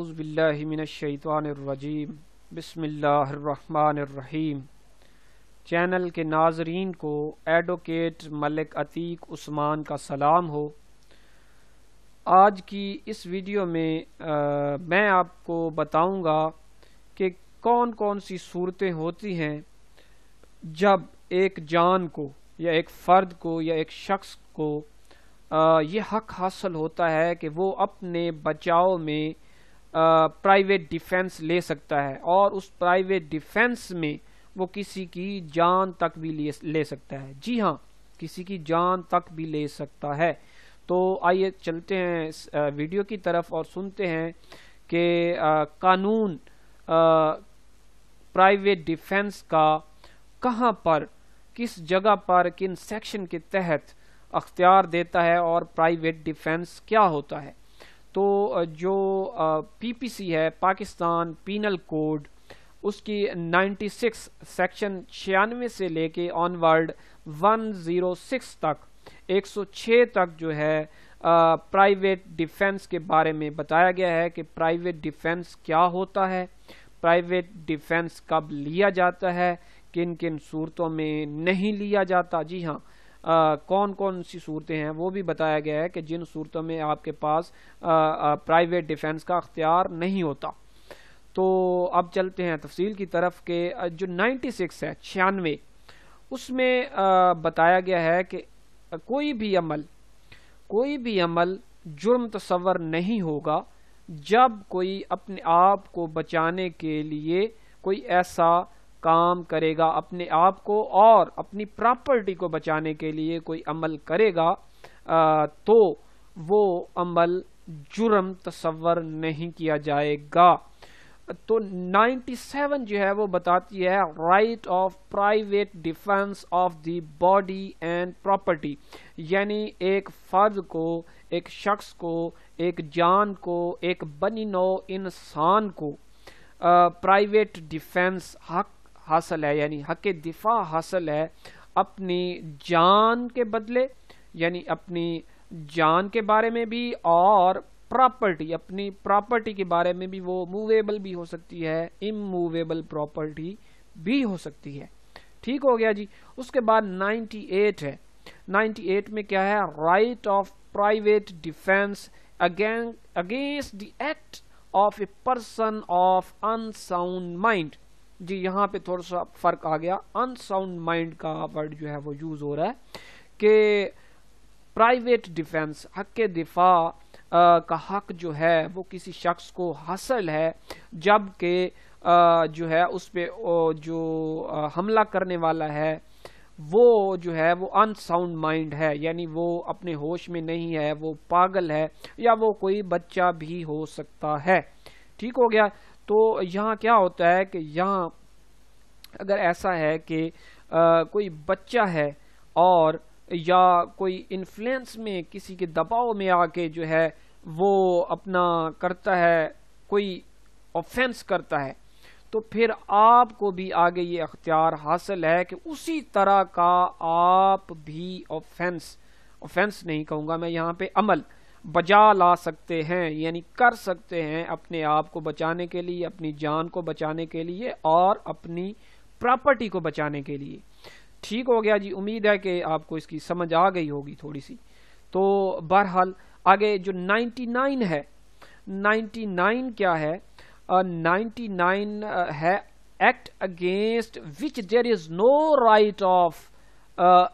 الرحمن الرحيم channel के नाजरीन को एडवोकेट मलिक अतीक उस्मान का सलाम हो आज की इस वीडियो में आ, मैं आपको बताऊंगा कि कौन कौन सी सूरतें होती हैं जब एक जान को या एक फ़र्द को या एक शख्स को आ, ये हक हासिल होता है कि वो अपने बचाव में प्राइवेट डिफेंस ले सकता है और उस प्राइवेट डिफेंस में वो किसी की जान तक भी ले, ले सकता है जी हाँ किसी की जान तक भी ले सकता है तो आइए चलते हैं वीडियो की तरफ और सुनते हैं कि कानून प्राइवेट डिफेंस का कहाँ पर किस जगह पर किन सेक्शन के तहत अख्तियार देता है और प्राइवेट डिफेंस क्या होता है तो जो पीपीसी है पाकिस्तान पीनल कोड उसकी 96 सेक्शन छियानवे से लेके ऑनवर्ड 106 तक 106 तक जो है प्राइवेट डिफेंस के बारे में बताया गया है कि प्राइवेट डिफेंस क्या होता है प्राइवेट डिफेंस कब लिया जाता है किन किन सूरतों में नहीं लिया जाता जी हाँ आ, कौन कौन सी सूरतें हैं वो भी बताया गया है कि जिन सूरतों में आपके पास प्राइवेट डिफेंस का अख्तियार नहीं होता तो अब चलते हैं तफसील की तरफ के जो 96 है छियानवे उसमें आ, बताया गया है कि कोई भी अमल कोई भी अमल जुर्म तस्वर नहीं होगा जब कोई अपने आप को बचाने के लिए कोई ऐसा काम करेगा अपने आप को और अपनी प्रॉपर्टी को बचाने के लिए कोई अमल करेगा आ, तो वो अमल जुर्म तस्वर नहीं किया जाएगा तो 97 जो है वो बताती है right of private defence of the body and property यानी एक फर्द को एक शख्स को एक जान को एक बनी नो इंसान को प्राइवेट डिफेंस हक हासिल है यानी हक दिफा हासिल है अपनी जान के बदले यानी अपनी जान के बारे में भी और प्रॉपर्टी अपनी प्रॉपर्टी के बारे में भी वो मूवेबल भी हो सकती है इमूवेबल प्रॉपर्टी भी हो सकती है ठीक हो गया जी उसके बाद 98 है 98 में क्या है right of private defence against the act of a person of unsound mind जी यहाँ पे थोड़ा सा फ़र्क आ गया अनसाउंड माइंड का वर्ड जो है वो यूज़ हो रहा है कि प्राइवेट डिफेंस हक दिफा आ, का हक जो है वो किसी शख्स को हासिल है जबकि जो है उस पर जो आ, हमला करने वाला है वो जो है वो अनसाउंड माइंड है यानी वो अपने होश में नहीं है वो पागल है या वो कोई बच्चा भी हो सकता है ठीक हो गया तो यहाँ क्या होता है कि यहाँ अगर ऐसा है कि आ, कोई बच्चा है और या कोई इन्फ्लुएंस में किसी के दबाव में आके जो है वो अपना करता है कोई ऑफेंस करता है तो फिर आपको भी आगे ये अख्तियार हासिल है कि उसी तरह का आप भी ऑफेंस ऑफेंस नहीं कहूँगा मैं यहाँ पे अमल बजा ला सकते हैं यानी कर सकते हैं अपने आप को बचाने के लिए अपनी जान को बचाने के लिए और अपनी प्रॉपर्टी को बचाने के लिए ठीक हो गया जी उम्मीद है कि आपको इसकी समझ आ गई होगी थोड़ी सी तो बहरहाल आगे जो 99 है 99 क्या है नाइन्टी uh, 99 uh, है act against which there is no right of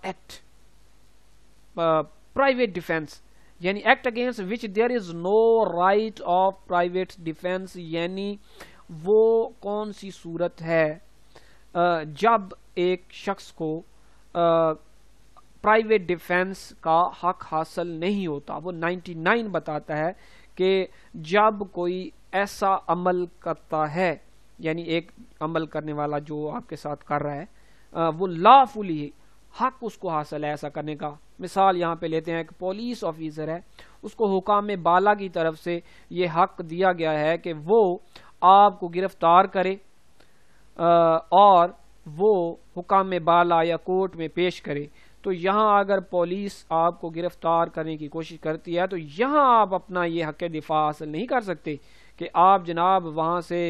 act private defence यानी act against which there is no right of private defence यानी वो कौन सी सूरत है जब एक शख्स को प्राइवेट डिफेंस का हक हासिल नहीं होता वो 99 बताता है कि जब कोई ऐसा अमल करता है यानी एक अमल करने वाला जो आपके साथ कर रहा है वो लाफुली हक उसको हासिल है ऐसा करने का मिसाल यहाँ पे लेते हैं एक पुलिस ऑफिसर है उसको हुकाम में बाला की तरफ से ये हक दिया गया है कि वो आपको गिरफ्तार करे और वो हुकाम में बाला या कोर्ट में पेश करे तो यहाँ अगर पुलिस आपको गिरफ्तार करने की कोशिश करती है तो यहाँ आप अपना ये हक दिफा हासिल नहीं कर सकते कि आप जनाब वहाँ से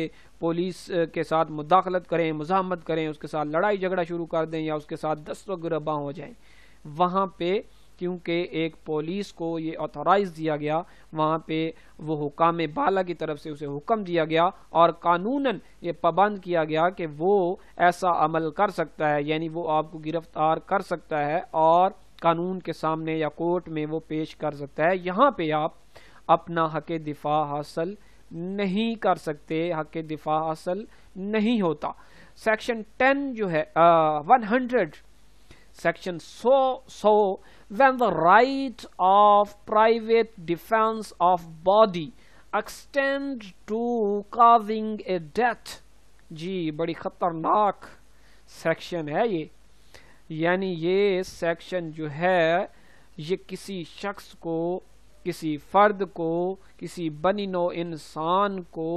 पुलिस के साथ मुदाखलत करें मुजामत करें उसके साथ लड़ाई झगड़ा शुरू कर दें या उसके साथ गुरबा हो जाएं वहाँ पे क्योंकि एक पुलिस को ये ऑथोराइज दिया गया वहाँ पे वो हुकाम बाला की तरफ से उसे हुक्म दिया गया और कानूनन ये पाबंद किया गया कि वो ऐसा अमल कर सकता है यानी वो आपको गिरफ्तार कर सकता है और कानून के सामने या कोर्ट में वो पेश कर सकता है यहाँ पे आप अपना हक दिफा हासिल नहीं कर सकते हक दिफा हासिल नहीं होता सेक्शन टेन जो है one hundred section so so when the right of private defense of body extend to causing a death जी बड़ी ख़तरनाक सेक्शन है ये यानी ये सेक्शन जो है ये किसी शख्स को किसी फ़र्द को किसी बनिनो इंसान को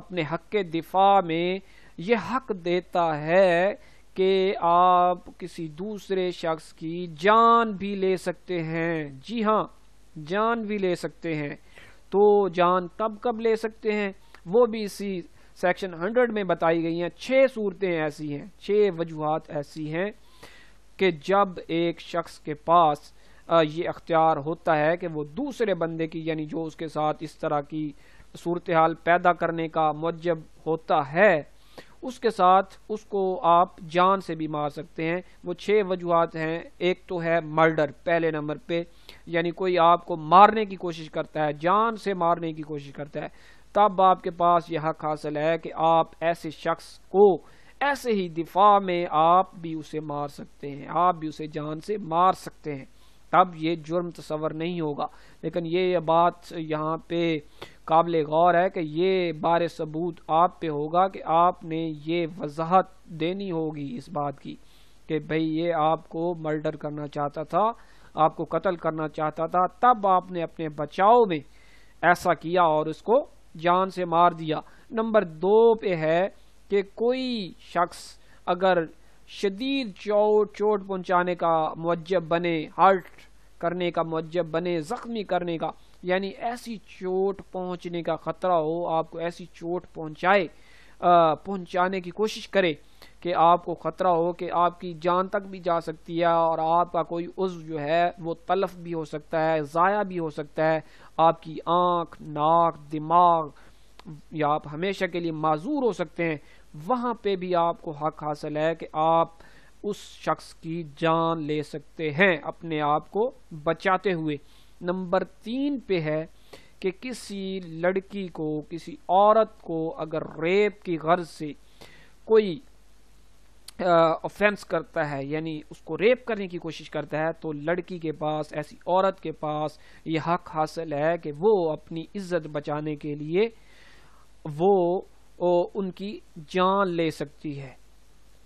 अपने हक दिफा में ये हक देता है कि आप किसी दूसरे शख्स की जान भी ले सकते हैं जी हाँ जान भी ले सकते हैं तो जान कब कब ले सकते हैं वो भी इसी सेक्शन हंड्रेड में बताई गई हैं छः सूरतें ऐसी हैं छः वजूहत ऐसी हैं कि जब एक शख्स के पास ये अख्तियार होता है कि वो दूसरे बंदे की यानी जो उसके साथ इस तरह की सूरत हाल पैदा करने का मजब होता है उसके साथ उसको आप जान से भी मार सकते हैं वो छः वजूहत हैं एक तो है मर्डर पहले नंबर पे यानी कोई आपको मारने की कोशिश करता है जान से मारने की कोशिश करता है तब आपके पास यह हक हासिल है कि आप ऐसे शख्स को ऐसे ही दिफा में आप भी उसे मार सकते हैं आप भी उसे जान से मार सकते हैं तब ये जुर्म तस्वर नहीं होगा लेकिन ये बात यहाँ पे काबिल गौर है कि ये बार सबूत आप पे होगा कि आपने ये वजाहत देनी होगी इस बात की कि भाई ये आपको मर्डर करना चाहता था आपको कत्ल करना चाहता था तब आपने अपने बचाव में ऐसा किया और उसको जान से मार दिया नंबर दो पे है कि कोई शख्स अगर शदीद चोट चोट पहुंचाने का मुजब बने हर्ट करने का मुजब बने ज़ख्मी करने का यानी ऐसी चोट पहुंचने का खतरा हो आपको ऐसी चोट पहुंचाए पहुंचाने की कोशिश करे कि आपको ख़तरा हो कि आपकी जान तक भी जा सकती है और आपका कोई उज़ जो है वो तलफ भी हो सकता है ज़ाया भी हो सकता है आपकी आँख नाक दिमाग या आप हमेशा के लिए माजूर हो सकते हैं वहाँ पे भी आपको हक हासिल है कि आप उस शख्स की जान ले सकते हैं अपने आप को बचाते हुए नंबर तीन पे है कि किसी लड़की को किसी औरत को अगर रेप की गर्ज से कोई ऑफेंस करता है यानी उसको रेप करने की कोशिश करता है तो लड़की के पास ऐसी औरत के पास ये हक हासिल है कि वो अपनी इज्जत बचाने के लिए वो, ओ, उनकी जान ले सकती है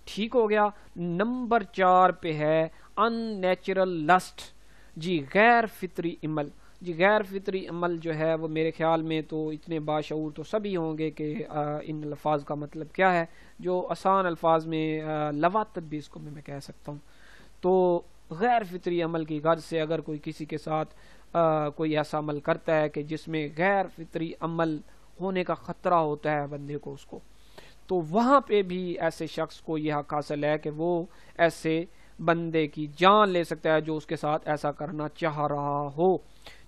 ठीक हो गया नंबर चार पे है अननेचुरल लस्ट जी गैर फितरी अमल जी गैर फितरी अमल जो है वो मेरे ख्याल में तो इतने बाशूर तो सभी होंगे कि इन अल्फाज का मतलब क्या है जो आसान अल्फाज में लवातब भी इसको मैं कह सकता हूँ तो गैर फितरी अमल की गर्ज से अगर कोई किसी के साथ आ, कोई ऐसा अमल करता है कि जिसमें गैर फितरी अमल होने का ख़तरा होता है बंदे को उसको तो वहाँ पे भी ऐसे शख्स को यह हासिल है कि वो ऐसे बंदे की जान ले सकता है जो उसके साथ ऐसा करना चाह रहा हो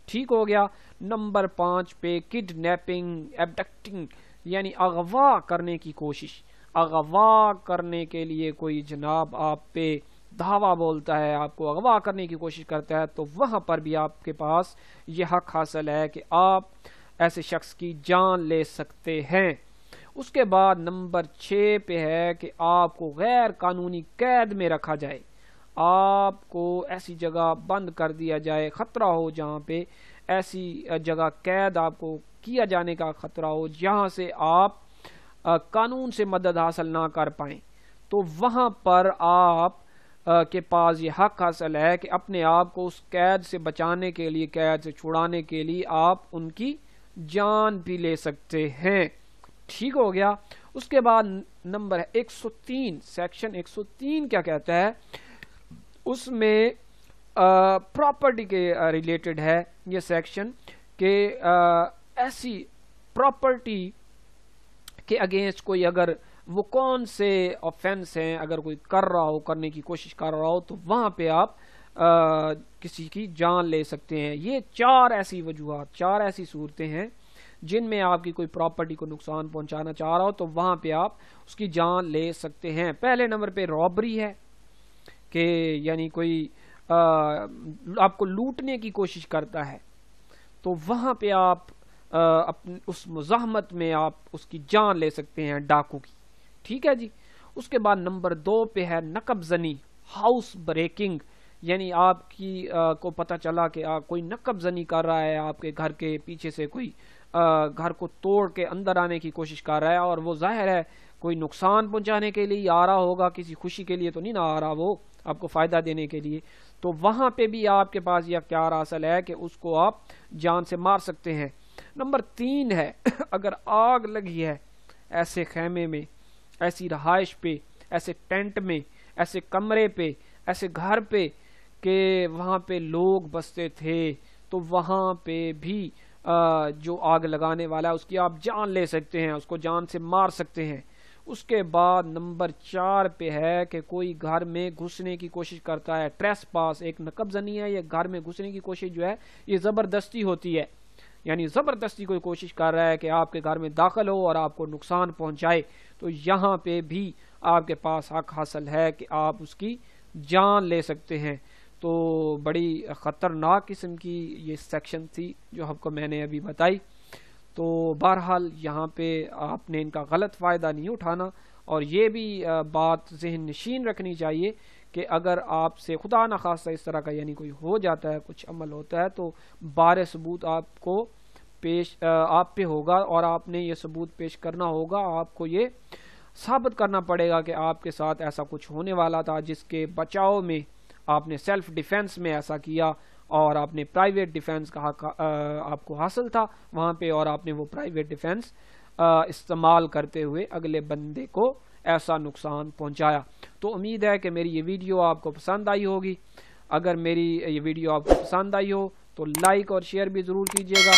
ठीक हो गया नंबर पाँच पे किडनैपिंग एबडक्टिंग यानी अगवा करने की कोशिश अगवा करने के लिए कोई जनाब आप पे धावा बोलता है आपको अगवा करने की कोशिश करता है तो वहाँ पर भी आपके पास यह हक हासिल है कि आप ऐसे शख्स की जान ले सकते हैं उसके बाद नंबर छः पे है कि आपको गैर कानूनी कैद में रखा जाए आपको ऐसी जगह बंद कर दिया जाए ख़तरा हो जहाँ पे ऐसी जगह कैद आपको किया जाने का ख़तरा हो जहाँ से आप कानून से मदद हासिल ना कर पाए तो वहाँ पर आप के पास ये हक हासिल है कि अपने आप को उस कैद से बचाने के लिए कैद से छुड़ाने के लिए आप उनकी जान भी ले सकते हैं ठीक हो गया उसके बाद नंबर है 103 सेक्शन 103 क्या कहता है उसमें प्रॉपर्टी के रिलेटेड है ये सेक्शन के ऐसी प्रॉपर्टी के अगेंस्ट कोई अगर वो कौन से ऑफेंस हैं अगर कोई कर रहा हो करने की कोशिश कर रहा हो तो वहाँ पे आप आ, किसी की जान ले सकते हैं ये चार ऐसी वजूहत चार ऐसी सूरतें हैं जिनमें आपकी कोई प्रॉपर्टी को नुकसान पहुंचाना चाह रहा हो तो वहाँ पे आप उसकी जान ले सकते हैं पहले नंबर पे रॉबरी है कि यानी कोई आ, आपको लूटने की कोशिश करता है तो वहाँ पे आप आ, अपने उस मुजाहमत में आप उसकी जान ले सकते हैं डाकू की ठीक है जी उसके बाद नंबर दो पे है नकबजनी हाउस ब्रेकिंग यानी आपकी आ, को पता चला कि आप कोई नकबजनी कर रहा है आपके घर के पीछे से कोई आ, घर को तोड़ के अंदर आने की कोशिश कर रहा है और वो जाहिर है कोई नुकसान पहुंचाने के लिए आ रहा होगा किसी खुशी के लिए तो नहीं ना आ रहा वो आपको फ़ायदा देने के लिए तो वहाँ पे भी आपके पास ये अख्तियार हासिल है कि उसको आप जान से मार सकते हैं नंबर तीन है अगर आग लगी है ऐसे खेमे में ऐसी रहाइश पे ऐसे टेंट में ऐसे कमरे पे ऐसे घर पे के वहाँ पे लोग बसते थे तो वहाँ पे भी जो आग लगाने वाला है उसकी आप जान ले सकते हैं उसको जान से मार सकते हैं उसके बाद नंबर चार पे है कि कोई घर में घुसने की कोशिश करता है ट्रेस पास एक नकबजनी है या घर में घुसने की कोशिश जो है ये ज़बरदस्ती होती है यानी ज़बरदस्ती कोई कोशिश कर रहा है कि आपके घर में दाखिल हो और आपको नुकसान पहुंचाए तो यहाँ पे भी आपके पास हक हासिल है कि आप उसकी जान ले सकते हैं तो बड़ी ख़तरनाक किस्म की ये सेक्शन थी जो आपको मैंने अभी बताई तो बहरहाल यहाँ पे आपने इनका गलत फ़ायदा नहीं उठाना और ये भी बात जहन नशीन रखनी चाहिए कि अगर आपसे खुदा न खासा इस तरह का यानी कोई हो जाता है कुछ अमल होता है तो बार सबूत आपको पेश आप पे होगा और आपने ये सबूत पेश करना होगा आपको ये साबित करना पड़ेगा कि आपके साथ ऐसा कुछ होने वाला था जिसके बचाव में आपने सेल्फ डिफेंस में ऐसा किया और आपने प्राइवेट डिफेंस का आ, आपको हासिल था वहाँ पे और आपने वो प्राइवेट डिफेंस इस्तेमाल करते हुए अगले बंदे को ऐसा नुकसान पहुँचाया तो उम्मीद है कि मेरी ये वीडियो आपको पसंद आई होगी अगर मेरी ये वीडियो आपको पसंद आई हो तो लाइक और शेयर भी ज़रूर कीजिएगा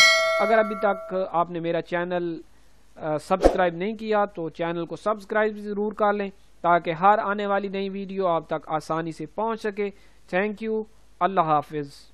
अगर अभी तक आपने मेरा चैनल सब्सक्राइब नहीं किया तो चैनल को सब्सक्राइब ज़रूर कर लें ताकि हर आने वाली नई वीडियो आप तक आसानी से पहुंच सके थैंक यू अल्लाह हाफिज़